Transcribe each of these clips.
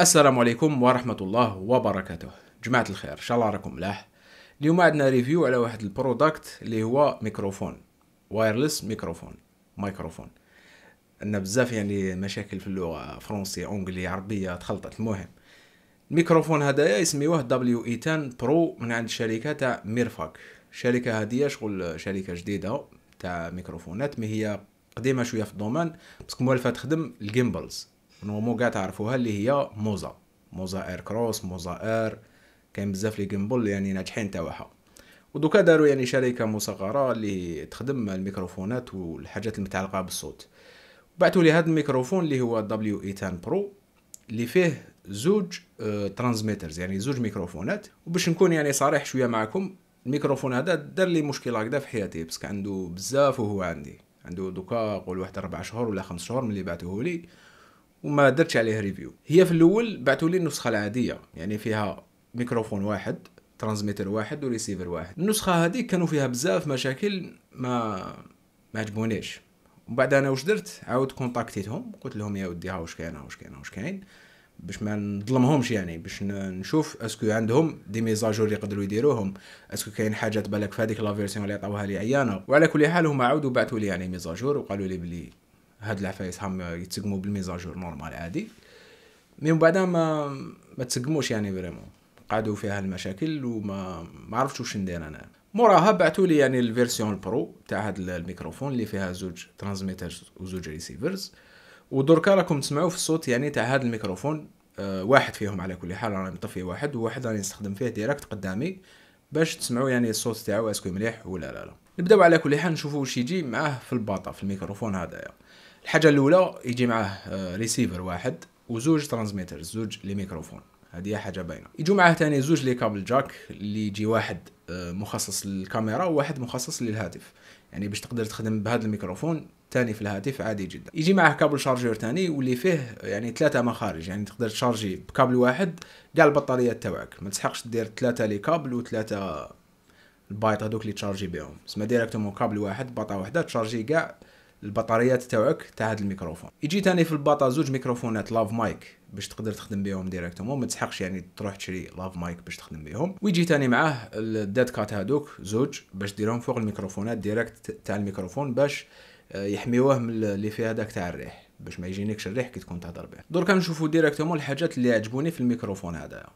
السلام عليكم ورحمة الله وبركاته جماعة الخير إن شاء الله راكم ملاح اليوم عندنا ريفيو على واحد البرودكت اللي هو ميكروفون وايرلس ميكروفون مايكروفون عندنا بزاف يعني مشاكل في اللغة فرنسية أنجلية عربية تخلطت المهم الميكروفون هدايا يسميوه دبليو اي 10 برو من عند شركة تاع ميرفاك الشركة هادية شغل شركة جديدة تاع ميكروفونات مي هي قديمة شوية في الدومان باسكو موالفة تخدم الجيمبلز نورمو كاع تعرفوها اللي هي موزا موزا اير كروس موزا اير كاين بزاف لي جيمبل يعني ناجحين تاعها ودوكا داروا يعني شركه مصغره اللي تخدم الميكروفونات والحاجات المتعلقه بالصوت بعثوا لي هذا الميكروفون اللي هو دبليو اي 10 برو اللي فيه زوج ترانزميترز آه، يعني زوج ميكروفونات وباش نكون يعني صريح شويه معكم الميكروفون هذا دار لي مشكله هكذا في حياتي باسكو عنده بزاف وهو عندي عنده دوكا قول واحد ربع شهور ولا خمس شهور ملي بعثوه لي وما درتش عليه ريفيو هي في الاول بعثوا لي النسخه العاديه يعني فيها ميكروفون واحد ترانزميتر واحد وريسيفر واحد النسخه هذه كانوا فيها بزاف مشاكل ما ما عجبونيش ومن بعد انا واش درت عاود كونتاكتيتهم قلت لهم يا ودي ها واش كاين واش كاين واش كاين باش ما نظلمهمش يعني باش نشوف اسكو عندهم دي ميزاجور اللي يقدروا يديروهم اسكو كاين حاجه تبالك في هذيك لا فيرسيون اللي عطاوها لي عيانه وعلى كل حال هما عاودوا بعثوا لي يعني ميزاجور وقالوا لي بلي هاد العفايس هم يتسقمو بالميزاجور نورمال عادي مي من بعد ما ما تسقموش يعني فريمون قعدوا فيها المشاكل وما ما عرفتش واش ندير انا موراها بعثوا لي يعني الفيرسيون البرو تاع هاد الميكروفون اللي فيها زوج ترانزميتر وزوج ريسيفرز ودركا راكم تسمعوا في الصوت يعني تاع هاد الميكروفون أه واحد فيهم على كل حال راني مطفي واحد وواحد راني نستخدم فيه ديريكت قدامي باش تسمعوا يعني الصوت تاعو اسكو مليح ولا لا لا نبداو على كل حال نشوفوا واش يجي معاه في الباطا في الميكروفون هذايا يعني. الحاجه الاولى يجي معاه ريسيفر آه، واحد وزوج ترانسميتر زوج لي ميكروفون هذه حاجه باينه يجوا معاه ثاني زوج لي كابل جاك اللي يجي واحد آه، مخصص للكاميرا وواحد مخصص للهاتف يعني باش تقدر تخدم بهذا الميكروفون ثاني في الهاتف عادي جدا يجي معاه كابل شارجور ثاني واللي فيه يعني ثلاثه مخارج يعني تقدر تشارجي بكابل واحد كاع البطاريه تاعك ما تسحقش دير ثلاثه لي كابل وثلاثه البايط هذوك اللي تشارجي بهم سما ديريكتومون كابل واحد بطا وحده تشارجي كاع البطاريات تاعك تاع هذا الميكروفون يجي تاني في الباطا زوج ميكروفونات لاف مايك باش تقدر تخدم بهم ديريكتومون ما تسحقش يعني تروح تشري لاف مايك باش تخدم بهم ويجي تاني معاه الدات كات هادوك زوج باش ديرهم فوق الميكروفونات ديريكت تاع الميكروفون باش آه، يحميوه من اللي فيه هذاك تاع الريح باش ما يجينيكش الريح كي تكون تهضر به درك نشوفوا ديريكتومون الحاجات اللي عجبوني في الميكروفون هذا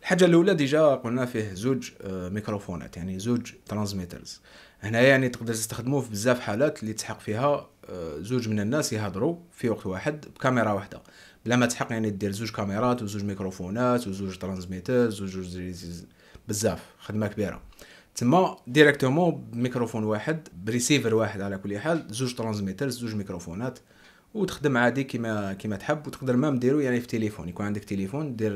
الحاجه الاولى ديجا قلنا فيه زوج آه، ميكروفونات يعني زوج ترانسميترز هنا يعني تقدر تستخدموه في بزاف حالات اللي تحق فيها آه، زوج من الناس يهضروا في وقت واحد بكاميرا واحده بلا ما تحق يعني دير زوج كاميرات وزوج ميكروفونات وزوج ترانسميترز وزوج بزاف خدمه كبيره تما ديريكتومون بميكروفون واحد بريسيفر واحد على كل حال زوج ترانسميترز زوج ميكروفونات وتخدم عادي كيما كيما تحب وتقدر مام ديرو يعني في تليفون يكون عندك تليفون دير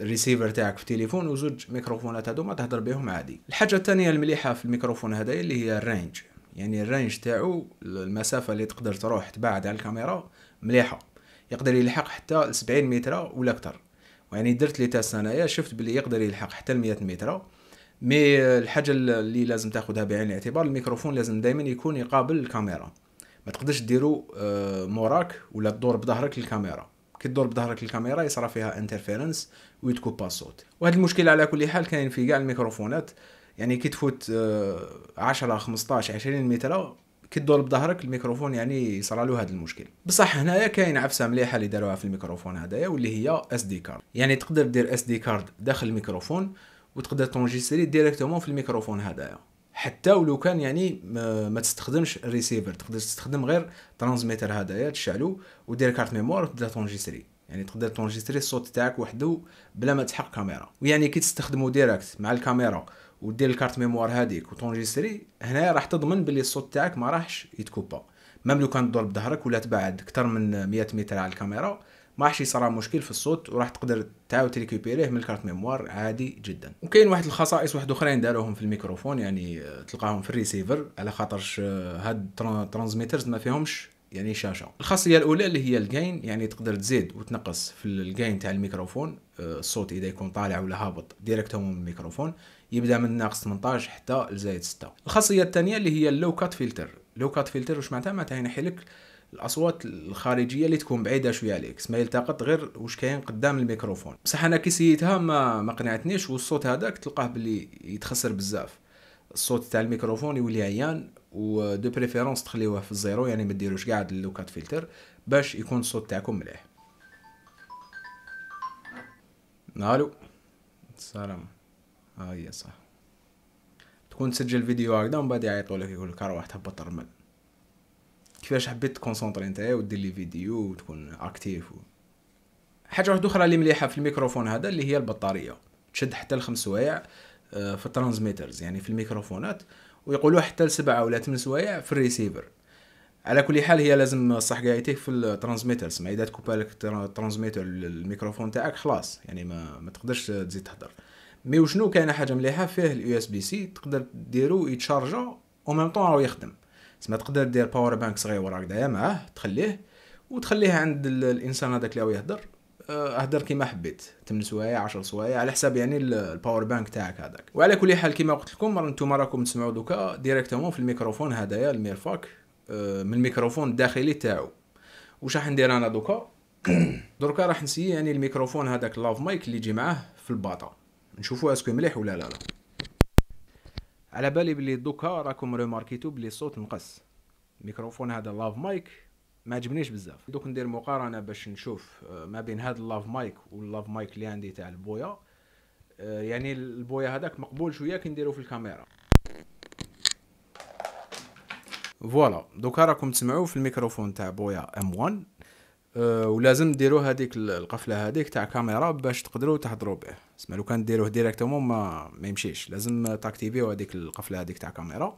الريسيفر آه، تاعك في تليفون وزوج ميكروفونات ما تهضر بهم عادي الحاجه الثانيه المليحه في الميكروفون هذايا اللي هي الرينج يعني الرينج تاعو المسافه اللي تقدر تروح تبعد على الكاميرا مليحه يقدر يلحق حتى 70 متر ولا اكثر يعني درت لي تاست انايا شفت بلي يقدر يلحق حتى 100 متر مي آه، الحاجه اللي لازم تاخذها بعين الاعتبار الميكروفون لازم دائما يكون يقابل الكاميرا ما تقدرش ديرو آه، موراك ولا تدور بظهرك للكاميرا كي تدور بظهرك للكاميرا يصرى فيها انترفيرنس ويتكوبا الصوت وهذا المشكل على كل حال كاين في كاع الميكروفونات يعني كي تفوت 10 15 20 متر كي تدور بظهرك الميكروفون يعني يصرى له هذا المشكل بصح هنايا كاين عفسه مليحه اللي داروها في الميكروفون هذايا واللي هي اس دي كارد يعني تقدر دير اس دي كارد داخل الميكروفون وتقدر تونجيستري ديريكتومون في الميكروفون هذايا حتى ولو كان يعني ما, ما تستخدمش الريسيفر تقدر تستخدم غير ترانزميتر هذايا تشعلو ودير كارت ميموار وتبدا تونجيستري يعني تقدر تونجيستري الصوت تاعك وحده بلا ما تحرق كاميرا ويعني كي تستخدمو ديريكت مع الكاميرا ودير الكارت ميموار هذيك وتونجيستري هنا راح تضمن بلي الصوت تاعك ما راحش يتكوبا ميم لو كان تدور بظهرك ولا تبعد اكثر من 100 متر على الكاميرا ما راحش يصرى مشكل في الصوت وراح تقدر تعاود تريكوبيريه من الكارت ميموار عادي جدا وكاين واحد الخصائص واحد اخرين داروهم في الميكروفون يعني آه، تلقاهم في الريسيفر على خاطرش آه، هاد ترانزميترز ما فيهمش يعني شاشه الخاصيه الاولى اللي هي الجين يعني تقدر تزيد وتنقص في الجين تاع الميكروفون آه، الصوت اذا يكون طالع ولا هابط ديريكت من الميكروفون يبدا من ناقص 18 حتى لزايد 6 الخاصيه الثانيه اللي هي اللو كات فلتر لو كات فلتر واش معناتها معناتها ينحي يعني لك الاصوات الخارجيه اللي تكون بعيده شويه عليك ما يلتقط غير واش كاين قدام الميكروفون بصح انا كي سيتها ما ما قنعتنيش والصوت هذاك تلقاه باللي يتخسر بزاف الصوت تاع الميكروفون يولي عيان ودو بريفيرونس تخليوه في الزيرو يعني ما ديروش قاعد اللوكات فلتر باش يكون الصوت تاعكم مليح الو السلام ها آه هي صح تكون تسجل فيديو هكذا ومن بعد يعيطوا لك يقول لك روح تهبط الرمل كيفاش حبيت تكونسونطري نتايا ودير لي فيديو وتكون اكتيف و... حاجه واحده اخرى اللي مليحه في الميكروفون هذا اللي هي البطاريه تشد حتى لخمس سوايع آه، في الترانزميترز يعني في الميكروفونات ويقولوا حتى لسبعة ولا ثمان سوايع في الريسيفر على كل حال هي لازم صح قايتيك في الترانزميترز ما اذا تكوبا لك الترانزميتر الميكروفون تاعك خلاص يعني ما, ما تقدرش تزيد تهدر مي وشنو كاينه حاجه مليحه فيه اليو اس بي سي تقدر ديرو يتشارجا او ميم طون راهو يخدم تسمى تقدر دير باور بانك صغيور هكذايا معاه تخليه وتخليه عند الانسان هذاك اللي يهدر اه، اهدر كيما حبيت 8 سوايع 10 سوايع على حساب يعني الباور بانك تاعك هذاك وعلى كل حال كيما قلت لكم انتم راكم تسمعوا دوكا ديريكتومون في الميكروفون هذايا الميرفاك اه، من الميكروفون الداخلي تاعو واش راح ندير انا دوكا دوكا راح نسيي يعني الميكروفون هذاك لاف مايك اللي يجي معاه في الباطا نشوفوا اسكو مليح ولا لا لا على بالي بلي دوكا راكم ريماركيتو بلي الصوت نقص الميكروفون هذا لاف مايك ما عجبنيش بزاف دوك ندير مقارنه باش نشوف آه، ما بين هذا اللاف مايك واللاف مايك اللي عندي تاع البويا آه، يعني البويا هذاك مقبول شويه كي نديرو في الكاميرا فوالا دوكا راكم تسمعوا في الميكروفون تاع بويا ام 1 آه، ولازم ديروا هذيك القفله هذيك تاع كاميرا باش تقدروا تهضروا به اسمع لو كان ديروه ديريكتومون ما ما يمشيش لازم تاكتيفيو هذيك القفله هذيك تاع كاميرا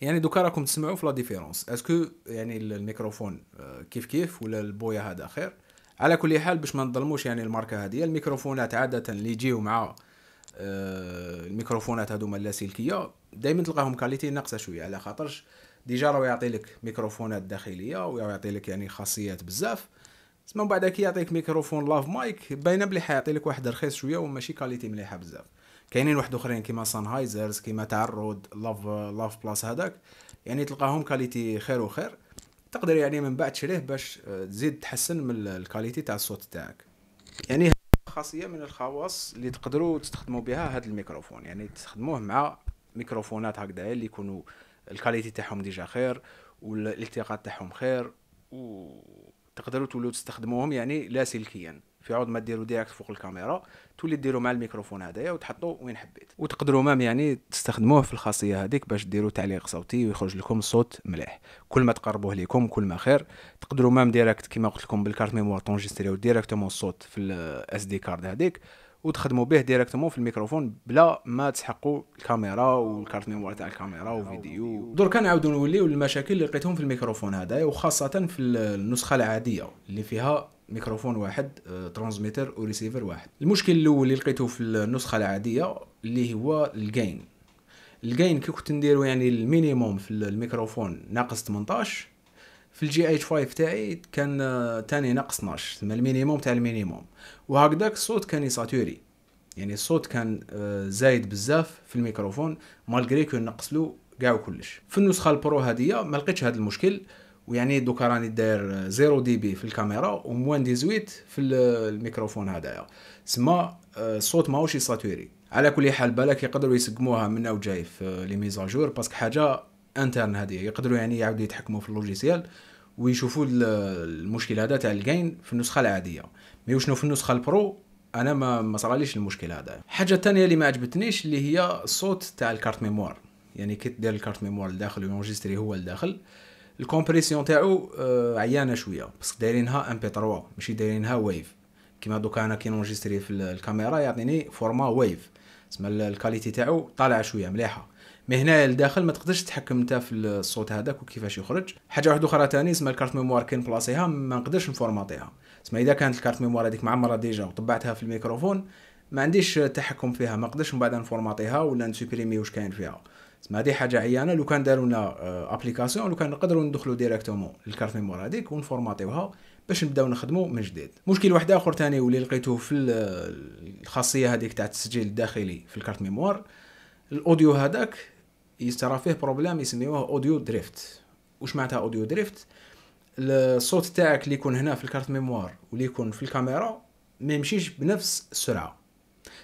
يعني دوكا راكم تسمعوا في لا ديفيرونس اسكو يعني الميكروفون آه، كيف كيف ولا البويا هذا خير على كل حال باش ما نظلموش يعني الماركه هذه الميكروفونات عاده اللي يجيو مع آه، الميكروفونات هذوما اللاسلكيه دائما تلقاهم كاليتي ناقصه شويه على خاطرش ديجا راه يعطي لك ميكروفونات داخليه ويعطي لك يعني خاصيات بزاف تما من بعد كي يعطيك ميكروفون لاف مايك باينه بلي حيعطي لك واحد رخيص شويه وماشي كاليتي مليحه بزاف كاينين واحد اخرين كيما هايزرز كيما تعرض الرود لاف لاف بلاس هذاك يعني تلقاهم كاليتي خير وخير تقدر يعني من بعد تشريه باش آه، تزيد تحسن من الكاليتي تاع الصوت تاعك يعني خاصيه من الخواص اللي تقدروا تستخدموا بها هذا الميكروفون يعني تستخدموه مع ميكروفونات هكذا اللي يكونوا الكاليتي تاعهم ديجا خير والالتقاط تاعهم خير وتقدروا تولوا تستخدموهم يعني لاسلكيا في عوض ما ديروا ديريكت فوق الكاميرا تولي ديروا مع الميكروفون هذايا وتحطوا وين حبيت وتقدروا مام يعني تستخدموه في الخاصيه هذيك باش ديروا تعليق صوتي ويخرج لكم صوت مليح كل ما تقربوه ليكم كل ما خير تقدروا مام ديريكت كيما قلت لكم بالكارت ميموار تونجستريو ديريكتومون الصوت في الاس دي كارد هذيك وتخدموا به ديريكتومون في الميكروفون بلا ما تسحقوا الكاميرا والكارت ميموار تاع الكاميرا وفيديو درك نعاودوا نوليو للمشاكل اللي لقيتهم في الميكروفون هذايا وخاصه في النسخه العاديه اللي فيها ميكروفون واحد آه، ترانزميتر وريسيفر واحد المشكل الاول اللي لقيته في النسخه العاديه اللي هو الجين الجين كي كنت نديرو يعني المينيموم في الميكروفون ناقص 18 في الجي اتش 5 تاعي كان آه، تاني نقص 12 تسمى المينيموم تاع المينيموم وهكذاك الصوت كان يساتوري يعني الصوت كان آه، زايد بزاف في الميكروفون مالغري كو نقص له كاع وكلش في النسخه البرو هادية ما لقيتش هذا المشكل ويعني دوكا راني داير 0 آه، دي بي في الكاميرا وموان 18 في الميكروفون هذايا سما الصوت ماهوش يساتوري على كل حال بالك يقدروا يسقموها من جاي في لي ميزاجور باسكو حاجه انترن هذه يقدروا يعني يعاودوا يتحكموا في اللوجيسيال ويشوفوا المشكل هذا تاع الجين في النسخه العاديه مي شنو في النسخه البرو انا ما ما صراليش المشكل هذا حاجه ثانيه اللي ما عجبتنيش اللي هي الصوت تاع الكارت ميموار يعني كي دير الكارت ميموار لداخل ويونجستري هو لداخل الكومبريسيون تاعو آه، عيانه شويه بس دايرينها ام بي 3 ماشي دايرينها ويف كيما دوكا انا كي نونجستري في الكاميرا يعطيني فورما ويف تسمى الكاليتي تاعو طالعه شويه مليحه مي هنايا لداخل ما تقدرش تتحكم انت في الصوت هذاك وكيفاش يخرج حاجه واحده اخرى ثاني اسمها الكارت ميموار كاين بلاصيها ما نقدرش نفورماطيها اسمها اذا كانت الكارت ميموار هذيك معمره ديجا وطبعتها في الميكروفون ما عنديش تحكم فيها ما نقدرش من بعد نفورماطيها ولا نسوبريمي واش كاين فيها اسمها هذه حاجه عيانه لو كان دارونا ابليكاسيون آه، لو كان نقدروا ندخلوا ديريكتومون للكارت ميموار هذيك ونفورماطيوها باش نبداو نخدمو من جديد مشكل واحد اخر ثاني واللي لقيته في الخاصيه هذيك تاع التسجيل الداخلي في الكارت ميموار الاوديو هذاك ترى فيه بروبليم يسميوه اوديو دريفت واش معناتها اوديو دريفت الصوت تاعك اللي يكون هنا في الكارت ميموار واللي يكون في الكاميرا ما يمشيش بنفس السرعه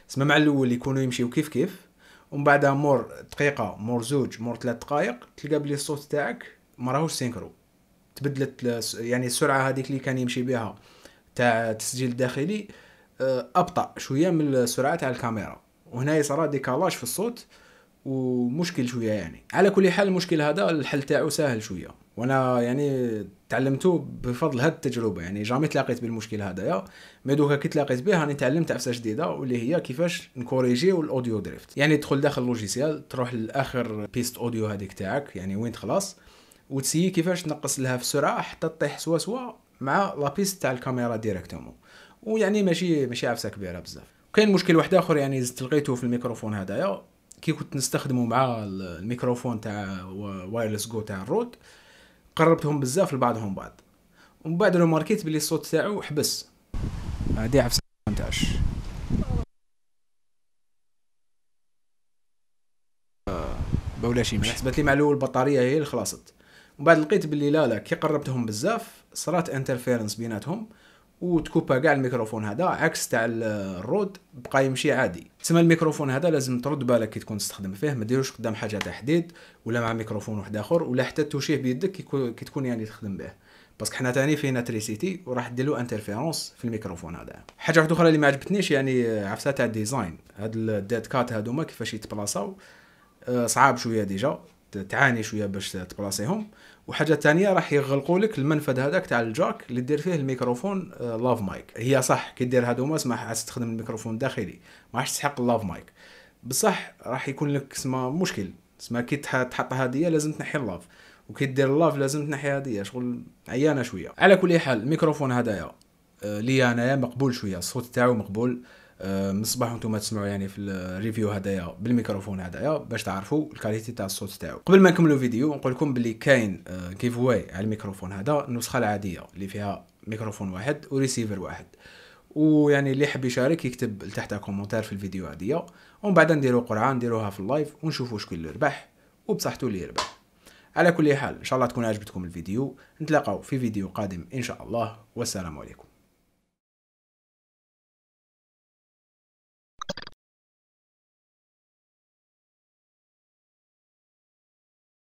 سما مع الاول يكونوا يمشيو كيف كيف ومن بعد مور دقيقه مور زوج مور ثلاث دقائق تلقى بلي الصوت تاعك ما راهوش سينكرو تبدلت يعني السرعه هذيك اللي كان يمشي بها تاع التسجيل الداخلي آه، ابطا شويه من السرعه تاع الكاميرا وهنا صرا ديكالاج في الصوت ومشكل شويه يعني على كل حال المشكل هذا الحل تاعو ساهل شويه وانا يعني تعلمته بفضل هذه التجربه يعني جامي تلاقيت بالمشكل هذايا مي دوكا كي تلاقيت به راني تعلمت عفسه جديده واللي هي كيفاش نكوريجي الاوديو دريفت يعني تدخل داخل اللوجيسيال تروح لاخر بيست اوديو هذيك تاعك يعني وين خلاص وتسيي كيفاش تنقص لها في السرعه حتى تطيح سوا سوا مع بيست تاع الكاميرا ديريكتومون ويعني ماشي ماشي عفسه كبيره بزاف كاين مشكل واحد اخر يعني زدت لقيته في الميكروفون هذايا كي كنت نستخدمه مع الميكروفون تاع وايرلس جو تاع الروت قربتهم بزاف لبعضهم بعض ومن بعد ماركيت بلي الصوت تاعو حبس هادي عفسه 18 آه، بولاش يمشي حسبت لي مع الاول البطاريه هي اللي خلاصت ومن بعد لقيت بلي لا لا كي قربتهم بزاف صرات انترفيرنس بيناتهم وتكوبا كاع الميكروفون هذا عكس تاع الرود بقى يمشي عادي تسمى الميكروفون هذا لازم ترد بالك كي تكون تستخدم فيه ما ديروش قدام حاجه تاع حديد ولا مع ميكروفون واحد اخر ولا حتى توشيه بيدك كي تكون يعني تخدم به باسكو حنا تاني فينا تريسيتي وراح دير له انترفيرونس في الميكروفون هذا حاجه واحده اخرى اللي ما عجبتنيش يعني آه، عفسه تاع الديزاين هاد الديد كات هادوما كيفاش يتبلاصاو آه، صعاب شويه ديجا تعاني شويه باش تبلاصيهم وحاجه ثانيه راح يغلقوا لك المنفذ هذاك تاع الجاك اللي دير فيه الميكروفون لاف آه، مايك هي صح كي دير هادو ما سمح تستخدم الميكروفون الداخلي ما راحش تسحق اللاف مايك بصح راح يكون لك سما مشكل سما كي تحط هاديه لازم تنحي اللاف وكي دير اللاف لازم تنحي هاديه شغل عيانه شويه على كل حال الميكروفون هذايا آه، لي انايا مقبول شويه الصوت تاعو مقبول من الصباح وانتم تسمعوا يعني في الريفيو هدايا بالميكروفون هدايا باش تعرفوا الكاليتي تاع الصوت تاعو قبل ما نكملوا الفيديو نقول لكم باللي كاين كيف أه، واي على الميكروفون هذا النسخه العاديه اللي فيها ميكروفون واحد وريسيفر واحد ويعني اللي يحب يشارك يكتب لتحت كومونتير في الفيديو هذه ومن بعد نديروا قرعه نديروها في اللايف ونشوفوا شكون اللي ربح وبصحته اللي يربح على كل حال ان شاء الله تكون عجبتكم الفيديو نتلاقاو في فيديو قادم ان شاء الله والسلام عليكم